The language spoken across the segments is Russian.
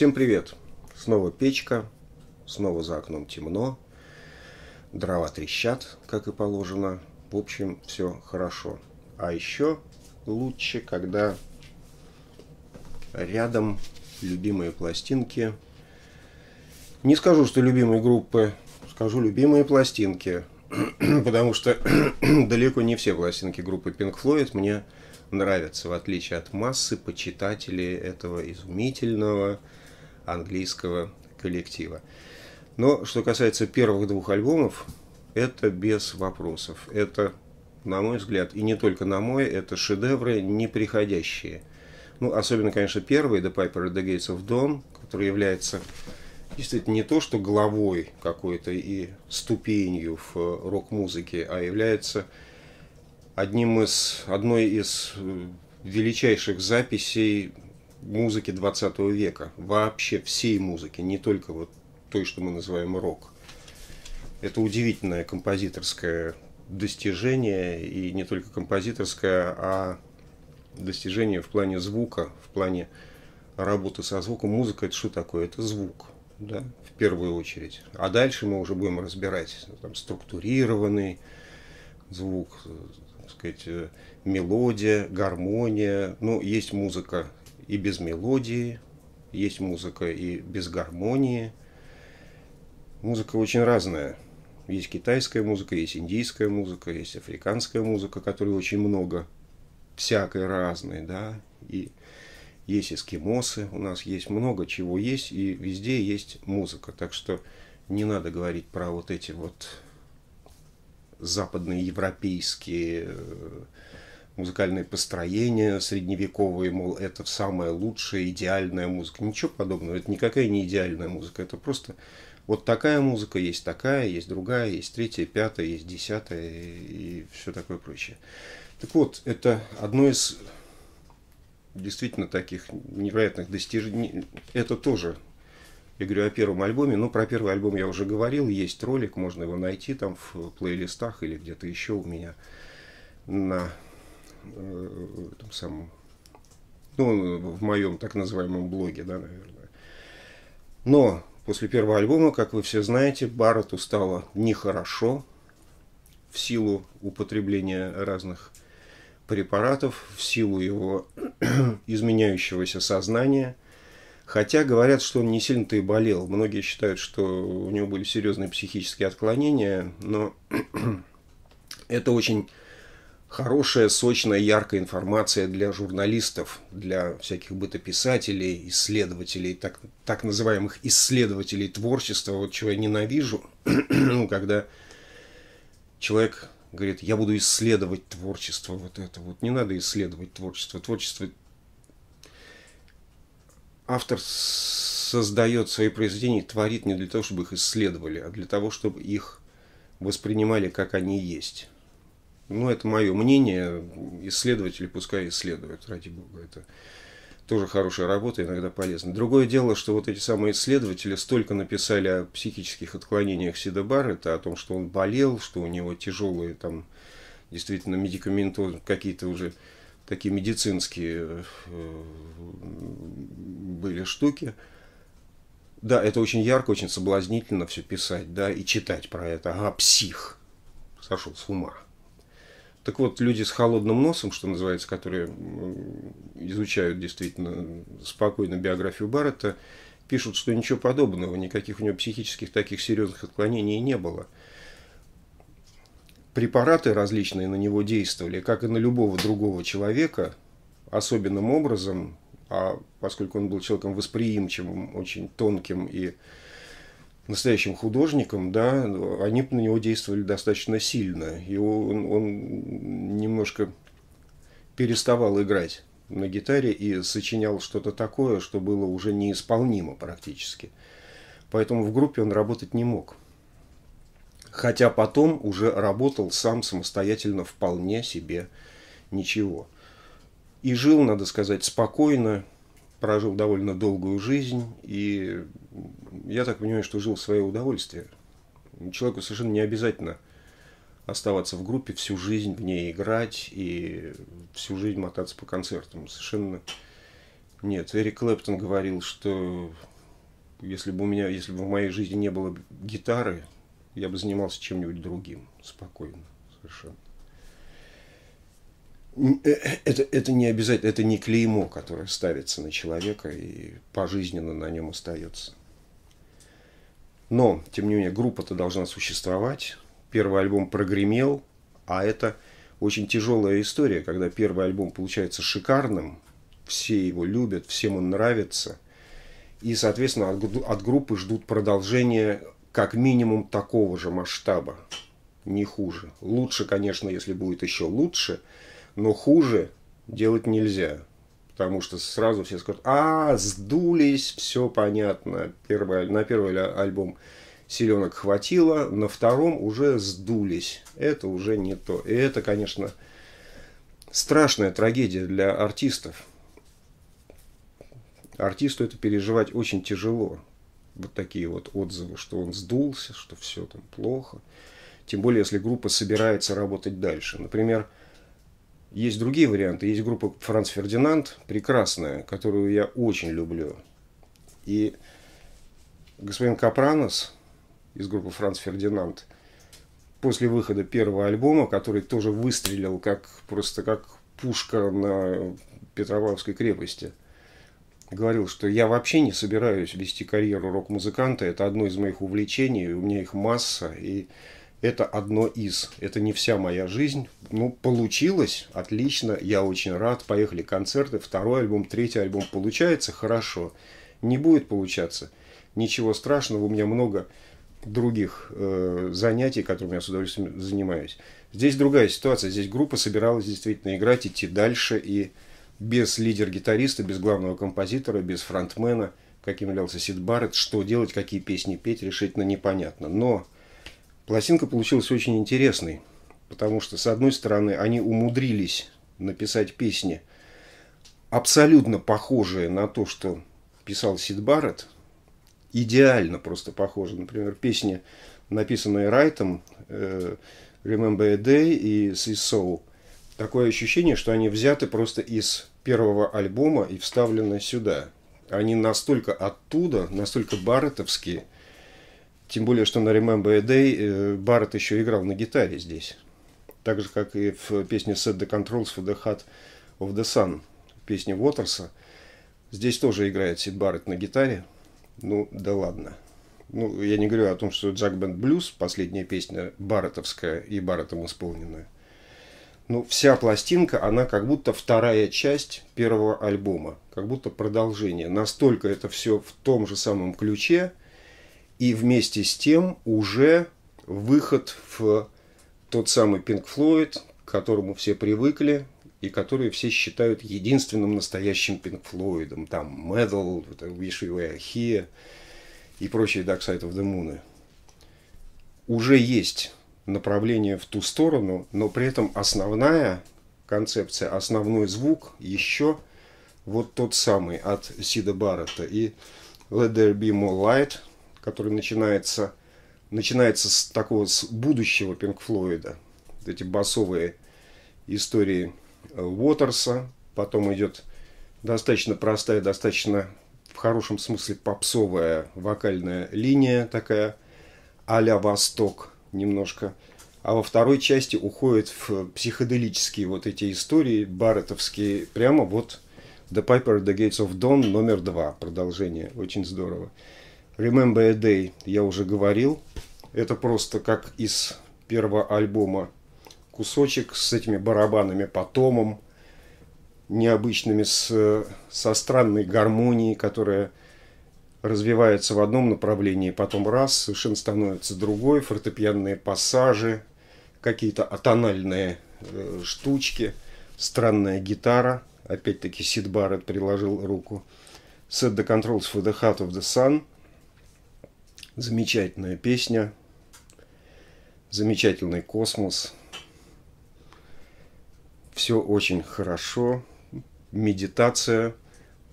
Всем привет! Снова печка, снова за окном темно, дрова трещат, как и положено. В общем, все хорошо. А еще лучше, когда рядом любимые пластинки. Не скажу, что любимые группы, скажу любимые пластинки, потому что далеко не все пластинки группы Pink Floyd мне нравятся, в отличие от массы почитателей этого изумительного, английского коллектива. Но что касается первых двух альбомов, это без вопросов. Это, на мой взгляд, и не только на мой, это шедевры неприходящие. Ну, особенно, конечно, первый, The Piper at the Gates of Dawn, который является действительно не то, что главой какой-то и ступенью в рок-музыке, а является одним из, одной из э, величайших записей музыки 20 века, вообще всей музыки, не только вот той, что мы называем рок. Это удивительное композиторское достижение, и не только композиторское, а достижение в плане звука, в плане работы со звуком. Музыка это что такое? Это звук, да, в первую очередь. А дальше мы уже будем разбирать там, структурированный звук, э, так сказать, э, мелодия, гармония. Ну, есть музыка и без мелодии, есть музыка и без гармонии. Музыка очень разная. Есть китайская музыка, есть индийская музыка, есть африканская музыка, которой очень много, всякой разной, да, и есть эскимосы, у нас есть много чего есть, и везде есть музыка. Так что не надо говорить про вот эти вот западноевропейские европейские э, музыкальные построения средневековые, мол, это самая лучшая, идеальная музыка. Ничего подобного, это никакая не идеальная музыка, это просто вот такая музыка, есть такая, есть другая, есть третья, пятая, есть десятая и, и все такое прочее. Так вот, это одно из действительно таких невероятных достижений. Это тоже, я говорю о первом альбоме, но про первый альбом я уже говорил, есть ролик, можно его найти там в плейлистах или где-то еще у меня на э, этом самом, ну, в моем так называемом блоге, да, наверное. Но после первого альбома, как вы все знаете, Барретту стало нехорошо в силу употребления разных препаратов, в силу его изменяющегося сознания. Хотя говорят, что он не сильно-то и болел. Многие считают, что у него были серьезные психические отклонения, но это очень хорошая, сочная, яркая информация для журналистов, для всяких бытописателей, исследователей, так, так называемых исследователей творчества. Вот чего я ненавижу, ну, когда человек говорит, я буду исследовать творчество вот это. Вот не надо исследовать творчество. Творчество автор создает свои произведения, творит не для того, чтобы их исследовали, а для того, чтобы их воспринимали, как они есть. Ну, это мое мнение. Исследователи пускай исследуют, ради бога. Это тоже хорошая работа, иногда полезна. Другое дело, что вот эти самые исследователи столько написали о психических отклонениях Сида Баррета, о том, что он болел, что у него тяжелые там действительно медикаменты, какие-то уже такие медицинские э, были штуки. Да, это очень ярко, очень соблазнительно все писать, да, и читать про это. Ага, псих. Сошел с ума. Так вот, люди с холодным носом, что называется, которые изучают действительно спокойно биографию Баррета, пишут, что ничего подобного, никаких у него психических таких серьезных отклонений не было. Препараты различные на него действовали, как и на любого другого человека, особенным образом, а поскольку он был человеком восприимчивым, очень тонким и настоящим художником, да, они на него действовали достаточно сильно. И он, он немножко переставал играть на гитаре и сочинял что-то такое, что было уже неисполнимо практически. Поэтому в группе он работать не мог. Хотя потом уже работал сам самостоятельно вполне себе ничего. И жил, надо сказать, спокойно, прожил довольно долгую жизнь, и я так понимаю, что жил в свое удовольствие. Человеку совершенно не обязательно оставаться в группе, всю жизнь в ней играть и всю жизнь мотаться по концертам. Совершенно нет. Эрик Клэптон говорил, что если бы у меня, если бы в моей жизни не было гитары, я бы занимался чем-нибудь другим, спокойно, совершенно. Э, э, это, это не обязательно, это не клеймо, которое ставится на человека и пожизненно на нем остается. Но, тем не менее, группа-то должна существовать. Первый альбом прогремел, а это очень тяжелая история, когда первый альбом получается шикарным, все его любят, всем он нравится. И, соответственно, от, от группы ждут продолжения как минимум такого же масштаба, не хуже. Лучше, конечно, если будет еще лучше – но хуже делать нельзя. Потому что сразу все скажут, а, сдулись, все понятно. Первый, на первый альбом силенок хватило, на втором уже сдулись. Это уже не то. И это, конечно, страшная трагедия для артистов. Артисту это переживать очень тяжело. Вот такие вот отзывы, что он сдулся, что все там плохо. Тем более, если группа собирается работать дальше. Например, есть другие варианты. Есть группа Франц Фердинанд, прекрасная, которую я очень люблю. И господин Капранос из группы Франц Фердинанд после выхода первого альбома, который тоже выстрелил как просто как пушка на Петровавской крепости, говорил, что я вообще не собираюсь вести карьеру рок-музыканта, это одно из моих увлечений, у меня их масса, и это одно из, это не вся моя жизнь. Ну, получилось, отлично, я очень рад, поехали концерты, второй альбом, третий альбом, получается хорошо, не будет получаться, ничего страшного, у меня много других э, занятий, которыми я с удовольствием занимаюсь. Здесь другая ситуация, здесь группа собиралась действительно играть, идти дальше, и без лидер-гитариста, без главного композитора, без фронтмена, каким являлся Сид Барретт, что делать, какие песни петь, решительно непонятно. Но Пластинка получилась очень интересной, потому что, с одной стороны, они умудрились написать песни, абсолютно похожие на то, что писал Сид Барретт, идеально просто похожи. Например, песни, написанные Райтом, э, Remember a Day и Sea Soul. Такое ощущение, что они взяты просто из первого альбома и вставлены сюда. Они настолько оттуда, настолько Барреттовские. Тем более, что на Remember a Day э, Барретт еще играл на гитаре здесь. Так же, как и в песне Set the Controls for the Heart of the Sun, песне Уотерса. Здесь тоже играет Сид Барретт на гитаре. Ну, да ладно. Ну, я не говорю о том, что Джак Бенд Блюз, последняя песня Барреттовская и Барреттом исполненная. Ну, вся пластинка, она как будто вторая часть первого альбома, как будто продолжение. Настолько это все в том же самом ключе – и вместе с тем уже выход в тот самый Pink Floyd, к которому все привыкли, и который все считают единственным настоящим Pink Floyd. Там Medal, Wish You Were Here и прочие Dark Side of the Moon. Уже есть направление в ту сторону, но при этом основная концепция, основной звук еще вот тот самый от Сида Баррета. И Let There Be More Light – который начинается, начинается с такого с будущего Пинк Флойда. эти басовые истории э, Уотерса. Потом идет достаточно простая, достаточно в хорошем смысле попсовая вокальная линия такая, а-ля Восток немножко. А во второй части уходят в психоделические вот эти истории, барретовские, прямо вот The Piper, The Gates of Dawn номер два, продолжение, очень здорово. Remember a Day я уже говорил. Это просто как из первого альбома кусочек с этими барабанами по томам, необычными, с, со странной гармонией, которая развивается в одном направлении, потом раз, совершенно становится другой, фортепианные пассажи, какие-то атональные э, штучки, странная гитара, опять-таки Сид Барретт приложил руку, Set the Controls for the Heart of the Sun, Замечательная песня, замечательный космос. Все очень хорошо. Медитация,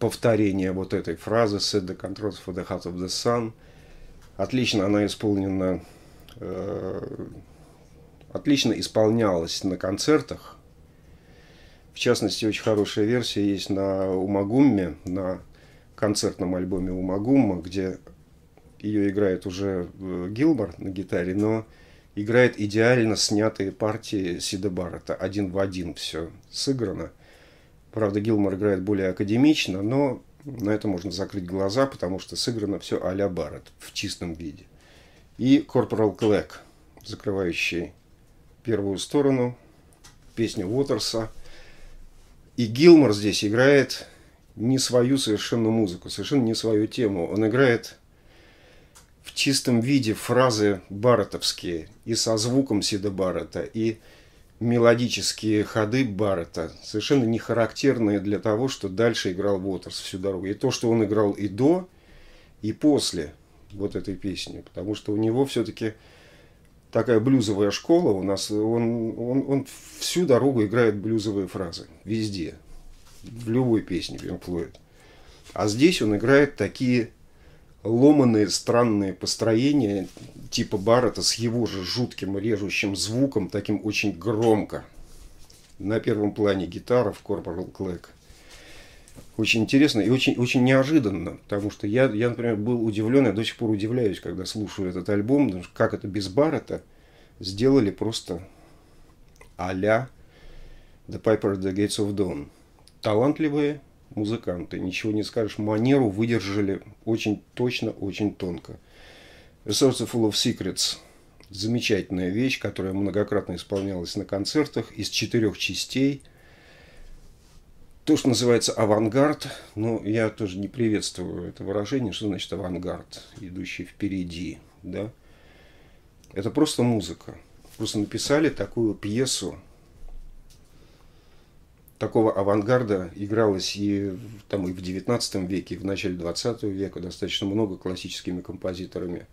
повторение вот этой фразы «Set the controls for the heart of the sun». Отлично она исполнена, э, отлично исполнялась на концертах. В частности, очень хорошая версия есть на Умагумме, на концертном альбоме Умагумма, где ее играет уже э, Гилмор на гитаре, но играет идеально снятые партии Сида Баррета. Один в один все сыграно. Правда, Гилмор играет более академично, но на это можно закрыть глаза, потому что сыграно все а-ля Барретт в чистом виде. И Корпорал Клэк, закрывающий первую сторону, песню Уотерса. И Гилмор здесь играет не свою совершенно музыку, совершенно не свою тему. Он играет в чистом виде фразы барретовские и со звуком Сида Баррета, и мелодические ходы Баррета, совершенно не характерные для того, что дальше играл Уотерс всю дорогу. И то, что он играл и до, и после вот этой песни, потому что у него все-таки такая блюзовая школа, у нас он, он, он всю дорогу играет блюзовые фразы, везде, в любой песне Пинк Флойд. А здесь он играет такие ломаные странные построения типа Баррета с его же жутким режущим звуком, таким очень громко. На первом плане гитара в Corporal Clack. Очень интересно и очень, очень неожиданно, потому что я, я, например, был удивлен, я до сих пор удивляюсь, когда слушаю этот альбом, как это без Баррета сделали просто а-ля The Piper at the Gates of Dawn. Талантливые, музыканты. Ничего не скажешь, манеру выдержали очень точно, очень тонко. Resource Full of Secrets – замечательная вещь, которая многократно исполнялась на концертах из четырех частей. То, что называется авангард, но я тоже не приветствую это выражение, что значит авангард, идущий впереди, да. Это просто музыка. Просто написали такую пьесу, такого авангарда игралось и, там, и в 19 веке, и в начале 20 века достаточно много классическими композиторами,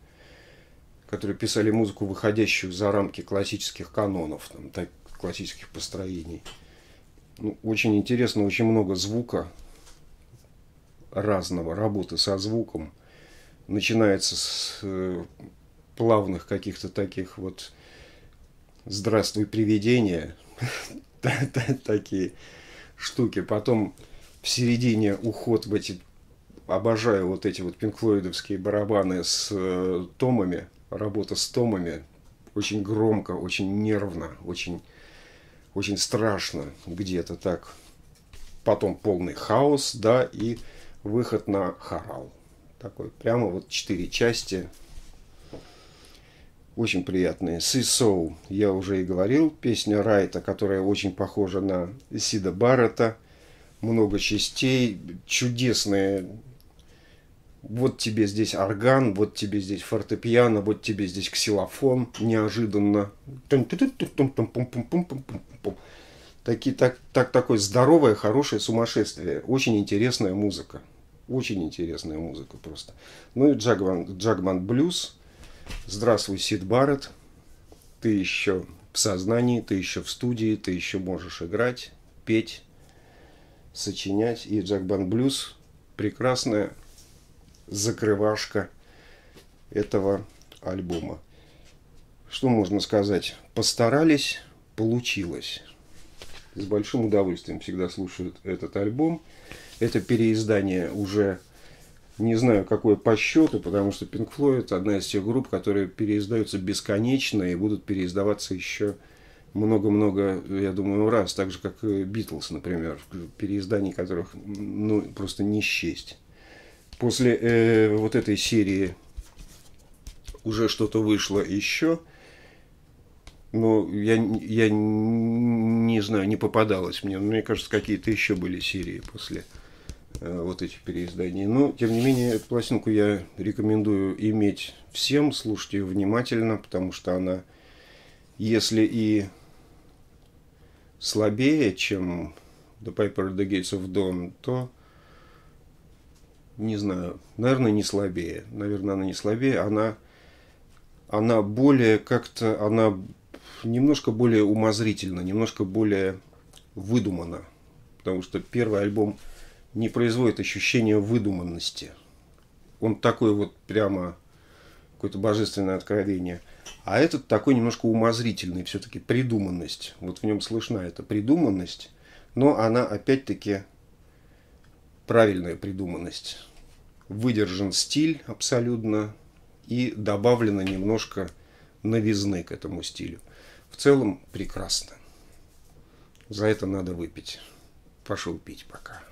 которые писали музыку, выходящую за рамки классических канонов, там, так, классических построений. Ну, очень интересно, очень много звука разного, работы со звуком. Начинается с э, плавных каких-то таких вот «Здравствуй, привидение», такие штуки. Потом в середине уход в эти... Обожаю вот эти вот пинклоидовские барабаны с э, томами. Работа с томами. Очень громко, очень нервно, очень, очень страшно где-то так. Потом полный хаос, да, и выход на хорал. Такой прямо вот четыре части очень приятные. «See Soul», я уже и говорил, песня Райта, которая очень похожа на Сида Баррета, много частей, чудесные. Вот тебе здесь орган, вот тебе здесь фортепиано, вот тебе здесь ксилофон, неожиданно. Такие, так, так, такое здоровое, хорошее сумасшествие. Очень интересная музыка. Очень интересная музыка просто. Ну и Джагман, Джагман Блюз – Здравствуй, Сид Барретт. Ты еще в сознании, ты еще в студии, ты еще можешь играть, петь, сочинять. И Джек Бан Блюз – прекрасная закрывашка этого альбома. Что можно сказать? Постарались, получилось. С большим удовольствием всегда слушают этот альбом. Это переиздание уже не знаю, какой по счету, потому что Pink Floyd одна из тех групп, которые переиздаются бесконечно и будут переиздаваться еще много-много, я думаю, раз, так же, как и Битлз, например, переизданий которых ну, просто не счесть. После э, вот этой серии уже что-то вышло еще, но я, я не знаю, не попадалось мне. Мне кажется, какие-то еще были серии после Э, вот эти переиздания. Но, тем не менее, эту пластинку я рекомендую иметь всем, слушать ее внимательно, потому что она, если и слабее, чем The Piper The Gates of Dawn, то не знаю, наверное, не слабее. Наверное, она не слабее, она, она более как-то, она немножко более умозрительна, немножко более выдумана. Потому что первый альбом – не производит ощущения выдуманности. Он такой вот прямо какое-то божественное откровение. А этот такой немножко умозрительный, все-таки придуманность. Вот в нем слышна эта придуманность, но она опять-таки правильная придуманность. Выдержан стиль абсолютно и добавлено немножко новизны к этому стилю. В целом прекрасно. За это надо выпить. Пошел пить пока.